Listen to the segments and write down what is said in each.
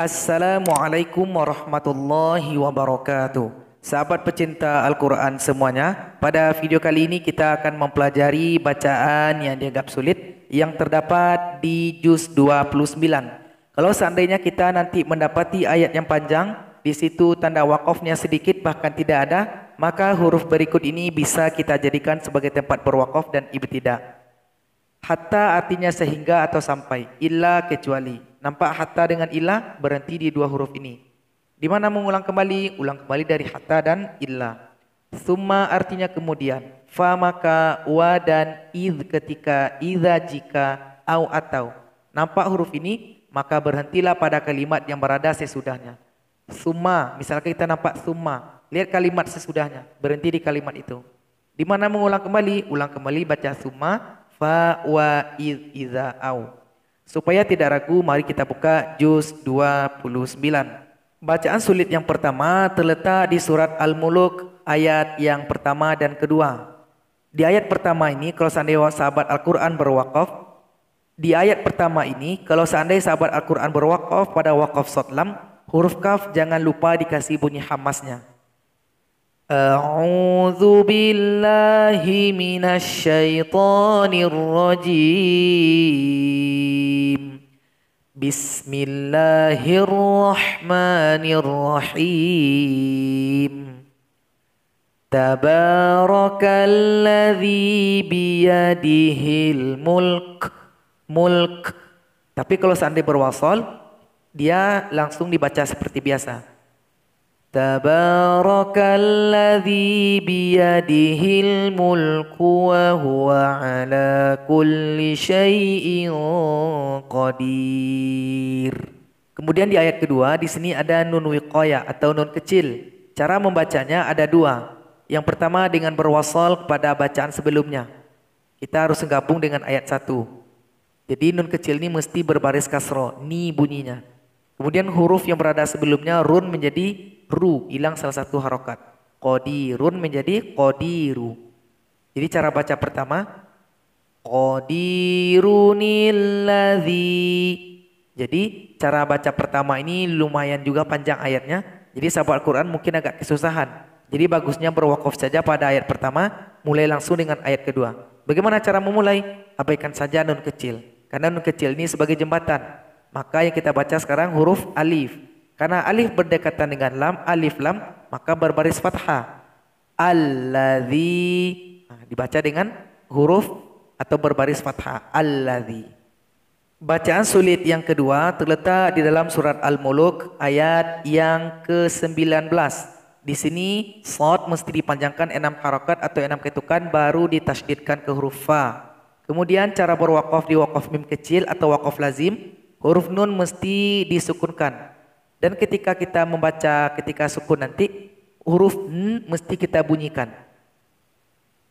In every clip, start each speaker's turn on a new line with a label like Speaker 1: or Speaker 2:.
Speaker 1: Assalamualaikum warahmatullahi wabarakatuh. Sahabat pecinta Al-Quran semuanya, pada video kali ini kita akan mempelajari bacaan yang dianggap sulit yang terdapat di Juz 29. Kalau seandainya kita nanti mendapati ayat yang panjang, di situ tanda wakafnya sedikit bahkan tidak ada, maka huruf berikut ini bisa kita jadikan sebagai tempat berwakaf dan ibtidak. Hatta artinya sehingga atau sampai, illa kecuali. Nampak hatta dengan illa berhenti di dua huruf ini. Di mana mengulang kembali? Ulang kembali dari hatta dan illa. Summa artinya kemudian. Fa maka wa dan id ketika idza jika au atau. Nampak huruf ini maka berhentilah pada kalimat yang berada sesudahnya. Summa, misalnya kita nampak summa, lihat kalimat sesudahnya, berhenti di kalimat itu. Di mana mengulang kembali? Ulang kembali baca summa fa wa id iza au. Supaya tidak ragu, mari kita buka juz 29. Bacaan sulit yang pertama terletak di surat Al-Muluk ayat yang pertama dan kedua. Di ayat pertama ini kalau seandainya sahabat Al-Quran berwakaf, di ayat pertama ini kalau seandainya sahabat Al-Quran berwakaf pada wakaf sotlam, huruf kaf jangan lupa dikasih bunyi hamasnya. أعوذ بالله من الشيطان الرجيم بسم الله الرحمن الرحيم تبارك الذي بيده الملك ملك tapi kalau seandainya berwasol dia langsung dibaca seperti biasa تبارك الذي بيده الملك وهو على كل شيء قدير. Kemudian di ayat kedua di sini ada nun wiqaya atau nun kecil. Cara membacanya ada dua. Yang pertama dengan berwasal kepada bacaan sebelumnya. Kita harus gabung dengan ayat satu. Jadi nun kecil ini mesti berbaris kasro. Ni bunyinya. Kemudian huruf yang berada sebelumnya run menjadi ru, hilang salah satu harokat. Kodi run menjadi kodiru. Jadi cara baca pertama, kodirunilladzi. Jadi cara baca pertama ini lumayan juga panjang ayatnya. Jadi sahabat quran mungkin agak kesusahan. Jadi bagusnya berwakaf saja pada ayat pertama, mulai langsung dengan ayat kedua. Bagaimana cara memulai? Abaikan saja nun kecil. Karena nun kecil ini sebagai jembatan. Maka yang kita baca sekarang huruf alif. Karena alif berdekatan dengan lam, alif lam, maka berbaris fathah. Alladhi. Nah, dibaca dengan huruf atau berbaris fathah. Alladhi. Bacaan sulit yang kedua terletak di dalam surat Al-Muluk ayat yang ke-19. Di sini sod mesti dipanjangkan enam harokat atau enam ketukan baru ditasydidkan ke huruf fa. Kemudian cara berwakaf di wakaf mim kecil atau wakaf lazim huruf nun mesti disukunkan. Dan ketika kita membaca ketika sukun nanti huruf n mesti kita bunyikan.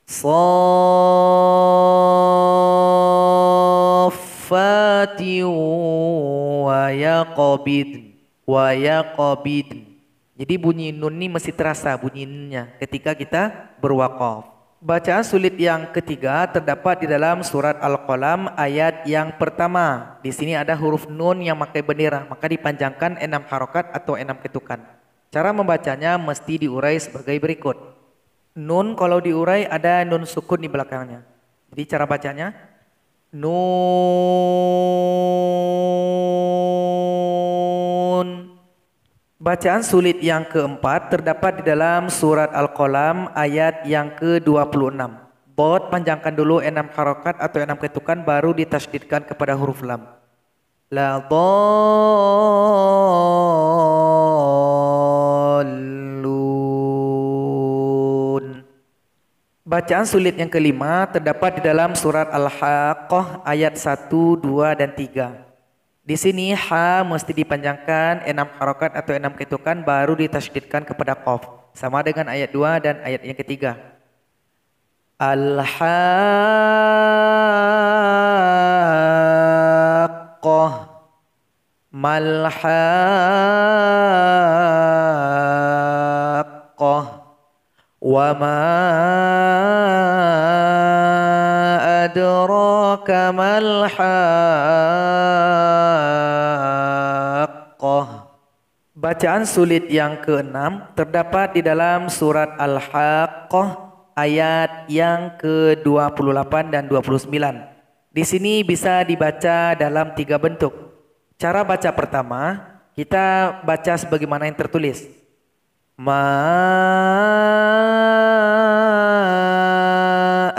Speaker 1: Saffati wa yaqabid wa yaqabid. Jadi bunyi nun ini mesti terasa bunyinya ketika kita berwakaf. Bacaan sulit yang ketiga terdapat di dalam surat Al-Qalam ayat yang pertama. Di sini ada huruf nun yang pakai bendera, maka dipanjangkan enam harokat atau enam ketukan. Cara membacanya mesti diurai sebagai berikut. Nun kalau diurai ada nun sukun di belakangnya. Jadi cara bacanya nun Bacaan sulit yang keempat terdapat di dalam surat Al-Qalam ayat yang ke-26. Bot panjangkan dulu enam harokat atau enam ketukan baru ditasdidkan kepada huruf lam. La Bacaan sulit yang kelima terdapat di dalam surat Al-Haqqah ayat 1, 2, dan 3. Di sini h mesti dipanjangkan enam harokat atau enam ketukan baru ditasydidkan kepada qaf. Sama dengan ayat dua dan ayat yang ketiga. Al-haqqah mal wa ma adraka mal Bacaan sulit yang keenam terdapat di dalam surat Al-Haqqah ayat yang ke-28 dan 29. Di sini bisa dibaca dalam tiga bentuk. Cara baca pertama, kita baca sebagaimana yang tertulis. Ma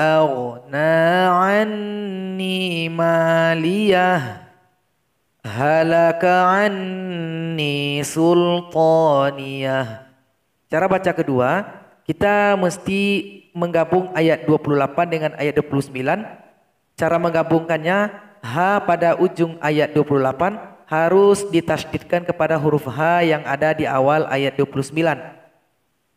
Speaker 1: aghna anni maliyah هلك anni sultaniyah. Cara baca kedua, kita mesti menggabung ayat 28 dengan ayat 29. Cara menggabungkannya, h pada ujung ayat 28 harus ditasdidkan kepada huruf h yang ada di awal ayat 29.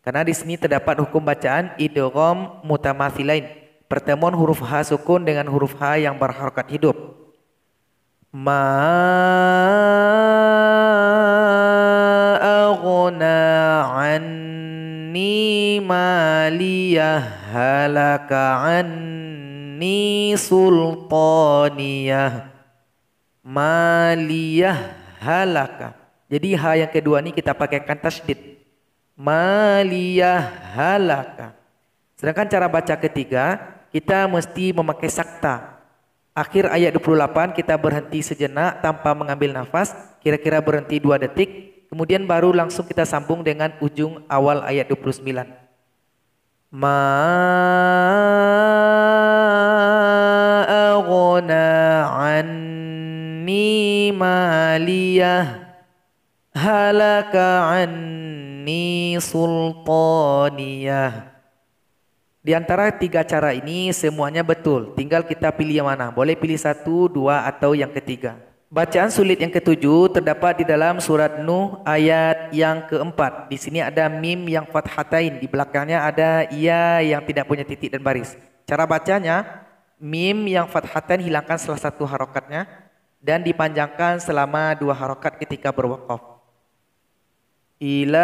Speaker 1: Karena di sini terdapat hukum bacaan idgham mutamatsilain, pertemuan huruf h sukun dengan huruf h yang berharokat hidup ma aghna anni maliyah halaka anni sultaniyah maliyah halaka jadi ha yang kedua ini kita pakaikan tasdid maliyah halaka sedangkan cara baca ketiga kita mesti memakai sakta Akhir ayat 28 kita berhenti sejenak tanpa mengambil nafas, kira-kira berhenti dua detik, kemudian baru langsung kita sambung dengan ujung awal ayat 29. Ma aghna anni maliyah halaka anni sultaniyah di antara tiga cara ini semuanya betul. Tinggal kita pilih yang mana. Boleh pilih satu, dua, atau yang ketiga. Bacaan sulit yang ketujuh terdapat di dalam surat Nuh ayat yang keempat. Di sini ada mim yang fathatain. Di belakangnya ada ia ya yang tidak punya titik dan baris. Cara bacanya, mim yang fathatain hilangkan salah satu harokatnya dan dipanjangkan selama dua harokat ketika berwakaf. Ilah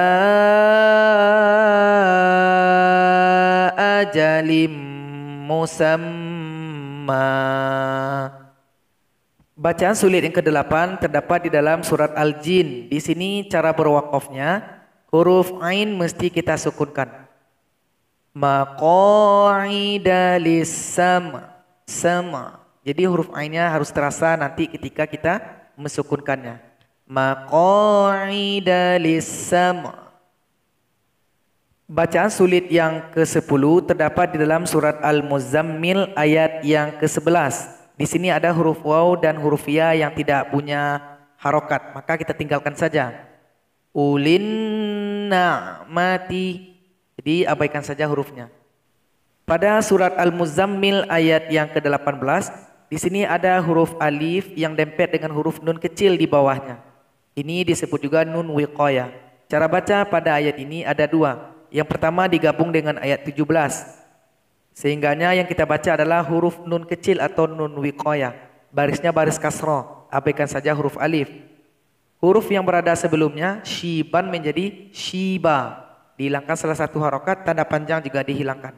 Speaker 1: ajalim musamma. Bacaan sulit yang ke-8 terdapat di dalam surat Al-Jin. Di sini cara berwakafnya huruf ain mesti kita sukunkan. Maqa'ida sama sama. Jadi huruf ainnya harus terasa nanti ketika kita mensukunkannya. Maqa'ida sama Bacaan sulit yang ke-10 terdapat di dalam surat Al-Muzammil ayat yang ke-11. Di sini ada huruf waw dan huruf ya yang tidak punya harokat. Maka kita tinggalkan saja. Ulin mati. Jadi abaikan saja hurufnya. Pada surat Al-Muzammil ayat yang ke-18, di sini ada huruf alif yang dempet dengan huruf nun kecil di bawahnya. Ini disebut juga nun wiqayah. Cara baca pada ayat ini ada dua yang pertama digabung dengan ayat 17. Sehingganya yang kita baca adalah huruf nun kecil atau nun wikoya. Barisnya baris kasroh. Abaikan saja huruf alif. Huruf yang berada sebelumnya, shiban menjadi shiba. Dihilangkan salah satu harokat, tanda panjang juga dihilangkan.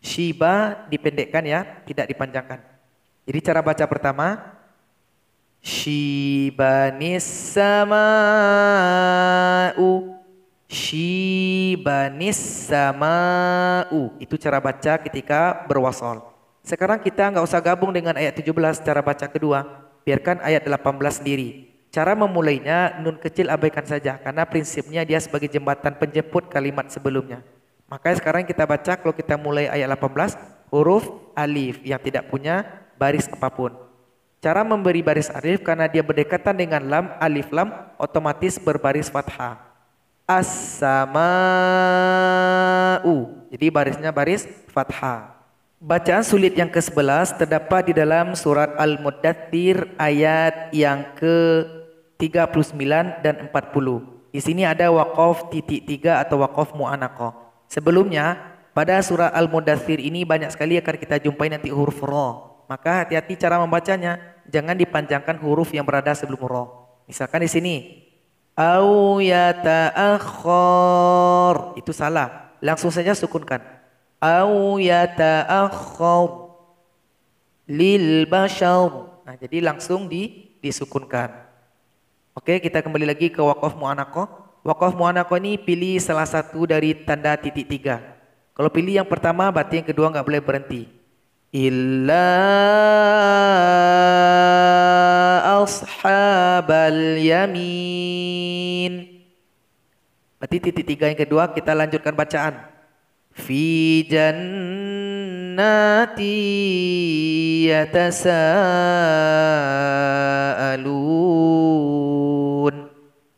Speaker 1: Shiba dipendekkan ya, tidak dipanjangkan. Jadi cara baca pertama, Shibanis sama'u Shibanis sama'u. Itu cara baca ketika berwasol. Sekarang kita nggak usah gabung dengan ayat 17 cara baca kedua. Biarkan ayat 18 sendiri. Cara memulainya nun kecil abaikan saja karena prinsipnya dia sebagai jembatan penjemput kalimat sebelumnya. Makanya sekarang kita baca kalau kita mulai ayat 18 huruf alif yang tidak punya baris apapun. Cara memberi baris alif karena dia berdekatan dengan lam alif lam otomatis berbaris fathah as-sama'u. Jadi barisnya baris fathah. Bacaan sulit yang ke-11 terdapat di dalam surat Al-Muddathir ayat yang ke-39 dan 40. Di sini ada wakaf titik tiga atau wakaf mu'anaqah. Sebelumnya, pada surat Al-Muddathir ini banyak sekali akan kita jumpai nanti huruf ro. Maka hati-hati cara membacanya. Jangan dipanjangkan huruf yang berada sebelum ro. Misalkan di sini, au yata'akhkhar itu salah langsung saja sukunkan au yata'akhkhar lil bashar nah jadi langsung di disukunkan Oke, kita kembali lagi ke wakaf mu'anako. Wakaf mu'anako ini pilih salah satu dari tanda titik tiga. Kalau pilih yang pertama, berarti yang kedua nggak boleh berhenti. Illa ashabal yamin. Berarti titik tiga yang kedua kita lanjutkan bacaan. Fi jannati yatasaalun.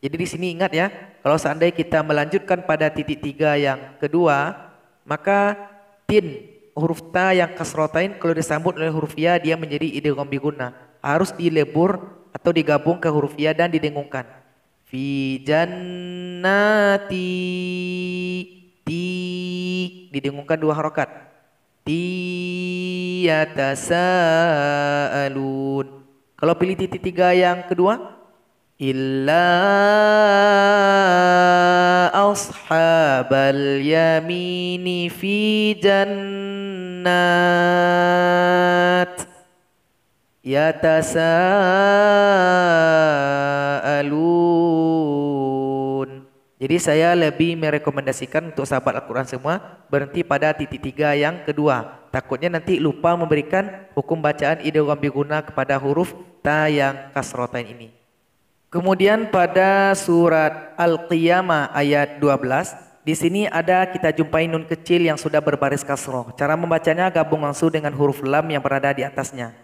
Speaker 1: Jadi di sini ingat ya, kalau seandainya kita melanjutkan pada titik tiga yang kedua, maka tin huruf ta yang kasrotain kalau disambut oleh huruf ya dia menjadi idiom biguna harus dilebur atau digabung ke huruf ya dan didengungkan. Fi jannati ti didengungkan dua harokat. Ti yatasaalun. Kalau pilih titik tiga yang kedua, illa ashabal yamini fi jannat yatasaalun. Jadi saya lebih merekomendasikan untuk sahabat Al-Quran semua berhenti pada titik tiga yang kedua. Takutnya nanti lupa memberikan hukum bacaan idgham biguna kepada huruf ta yang kasrotain ini. Kemudian pada surat Al-Qiyamah ayat 12, di sini ada kita jumpai nun kecil yang sudah berbaris kasroh. Cara membacanya gabung langsung dengan huruf lam yang berada di atasnya.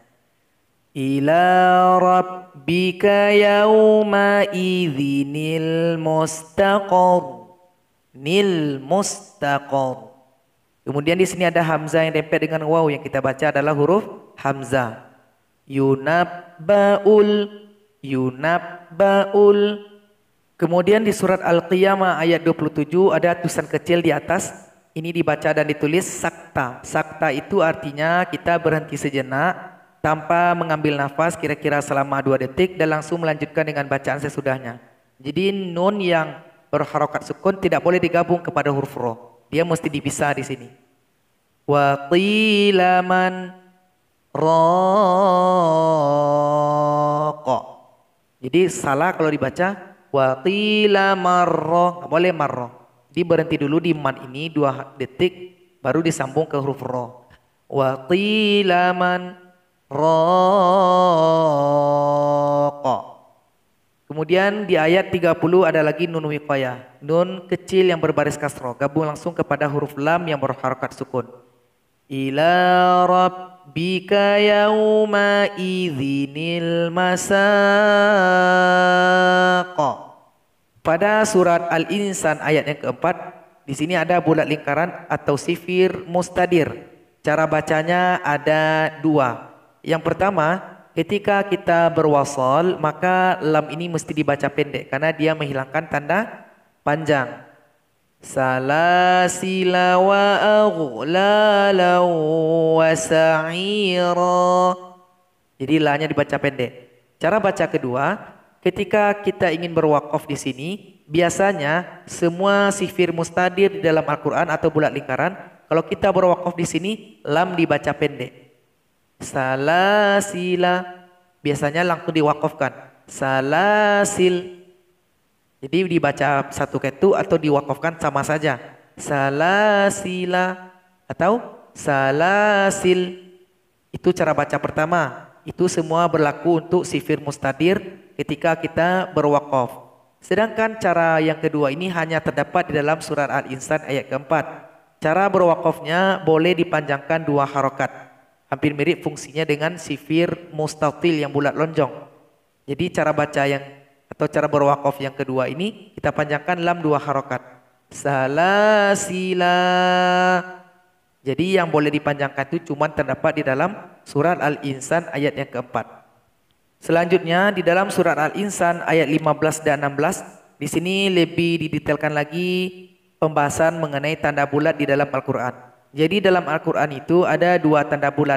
Speaker 1: Rabbika yawma idhinil mustaqor nil mustaqor kemudian di sini ada hamzah yang dempet dengan waw yang kita baca adalah huruf hamzah yunabbaul yunabbaul kemudian di surat al-qiyamah ayat 27 ada tulisan kecil di atas ini dibaca dan ditulis sakta sakta itu artinya kita berhenti sejenak tanpa mengambil nafas kira-kira selama dua detik dan langsung melanjutkan dengan bacaan sesudahnya. Jadi nun yang berharokat sukun tidak boleh digabung kepada huruf ro. Dia mesti dipisah di sini. Wa qilaman roko. Jadi salah kalau dibaca wa qila marro. boleh marro. Di berhenti dulu di man ini dua detik baru disambung ke huruf ro. Wa qilaman Roko. Kemudian di ayat 30 ada lagi nun wikoya, Nun kecil yang berbaris kasro. Gabung langsung kepada huruf lam yang berharokat sukun. Ila rabbika yauma izinil masaqo. Pada surat Al-Insan ayat yang keempat, di sini ada bulat lingkaran atau sifir mustadir. Cara bacanya ada dua. Yang pertama, ketika kita berwasal, maka lam ini mesti dibaca pendek karena dia menghilangkan tanda panjang. Salasila wa wasaira. Jadi lahnya dibaca pendek. Cara baca kedua, ketika kita ingin berwakaf di sini, biasanya semua sifir mustadir di dalam Al-Quran atau bulat lingkaran, kalau kita berwakaf di sini, lam dibaca pendek salasila biasanya langsung diwakofkan salasil jadi dibaca satu ketu atau diwakofkan sama saja salasila atau salasil itu cara baca pertama itu semua berlaku untuk sifir mustadir ketika kita berwakof. sedangkan cara yang kedua ini hanya terdapat di dalam surat al-insan ayat keempat cara berwakofnya boleh dipanjangkan dua harokat Hampir mirip fungsinya dengan sifir mustatil yang bulat lonjong. Jadi cara baca yang atau cara berwakaf yang kedua ini kita panjangkan lam dua harokat. Salasila. Jadi yang boleh dipanjangkan itu cuma terdapat di dalam surat Al-Insan ayat yang keempat. Selanjutnya di dalam surat Al-Insan ayat 15 dan 16 di sini lebih didetailkan lagi pembahasan mengenai tanda bulat di dalam Al-Qur'an. Jadi dalam Al-Quran itu ada dua tanda bulat.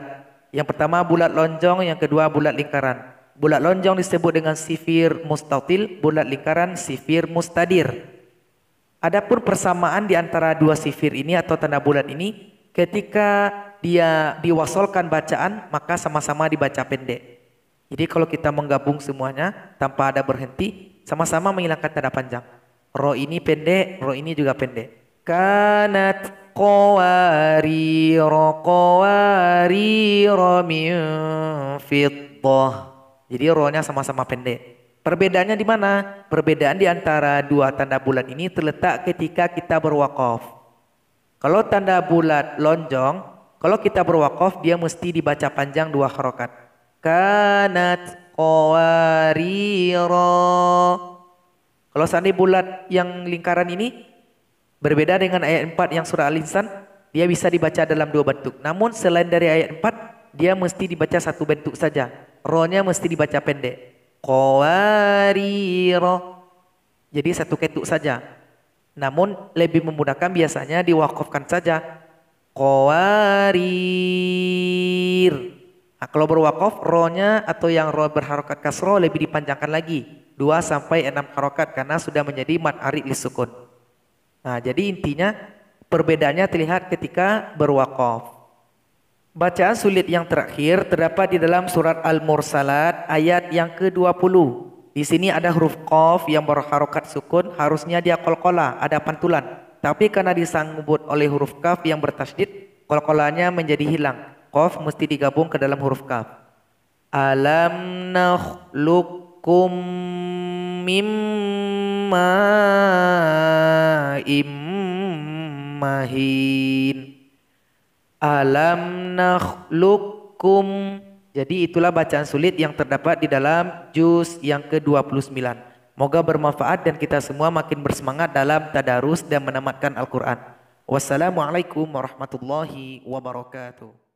Speaker 1: Yang pertama bulat lonjong, yang kedua bulat lingkaran. Bulat lonjong disebut dengan sifir mustatil, bulat lingkaran sifir mustadir. Adapun persamaan di antara dua sifir ini atau tanda bulat ini, ketika dia diwasolkan bacaan, maka sama-sama dibaca pendek. Jadi kalau kita menggabung semuanya tanpa ada berhenti, sama-sama menghilangkan tanda panjang. Roh ini pendek, roh ini juga pendek. Kanat قوارير قوارير من فضة jadi rohnya sama-sama pendek Perbedaannya di mana? Perbedaan di antara dua tanda bulat ini terletak ketika kita berwakaf. Kalau tanda bulat lonjong, kalau kita berwakaf dia mesti dibaca panjang dua harokat. Kanat qawariro. Kalau sandi bulat yang lingkaran ini Berbeda dengan ayat 4 yang surah Al-Insan, dia bisa dibaca dalam dua bentuk. Namun selain dari ayat 4, dia mesti dibaca satu bentuk saja. Rohnya mesti dibaca pendek. Qawariro. Jadi satu ketuk saja. Namun lebih memudahkan biasanya diwakafkan saja. Qawarir. Nah, kalau berwakuf, rohnya atau yang roh berharokat kasro lebih dipanjangkan lagi. dua sampai enam harokat karena sudah menjadi mat arid sukun. Nah, jadi intinya perbedaannya terlihat ketika berwakaf. Bacaan sulit yang terakhir terdapat di dalam surat Al-Mursalat ayat yang ke-20. Di sini ada huruf qaf yang berharokat sukun, harusnya dia kolkola, ada pantulan. Tapi karena disambut oleh huruf kaf yang bertasdid, kolkolanya menjadi hilang. Qaf mesti digabung ke dalam huruf kaf. Alam nakhlukum mim ma'im mahin. Alam nakhlukum. Jadi itulah bacaan sulit yang terdapat di dalam juz yang ke-29. Moga bermanfaat dan kita semua makin bersemangat dalam tadarus dan menamatkan Al-Quran. Wassalamualaikum warahmatullahi wabarakatuh.